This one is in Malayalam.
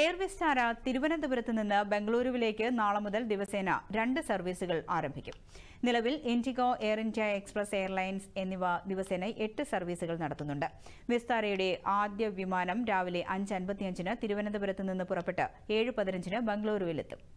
എയർവെസ്റ്റാര തിരുവനന്തപുരത്ത് നിന്ന് ബംഗളൂരുവിലേക്ക് നാളെ മുതൽ ദിവസേന രണ്ട് സർവീസുകൾ ആരംഭിക്കും നിലവിൽ IndiGo Air India Express Airlines എന്നിവ ദിവസേന എട്ട് സർവീസുകൾ നടത്തുന്നുണ്ട് വിസ്താരയുടെ ആദ്യ വിമാനം രാവിലെ അഞ്ച് അൻപത്തിയഞ്ചിന് തിരുവനന്തപുരത്ത് നിന്ന് പുറപ്പെട്ട് ഏഴ് പതിനഞ്ചിന് ബംഗളൂരുവിലെത്തും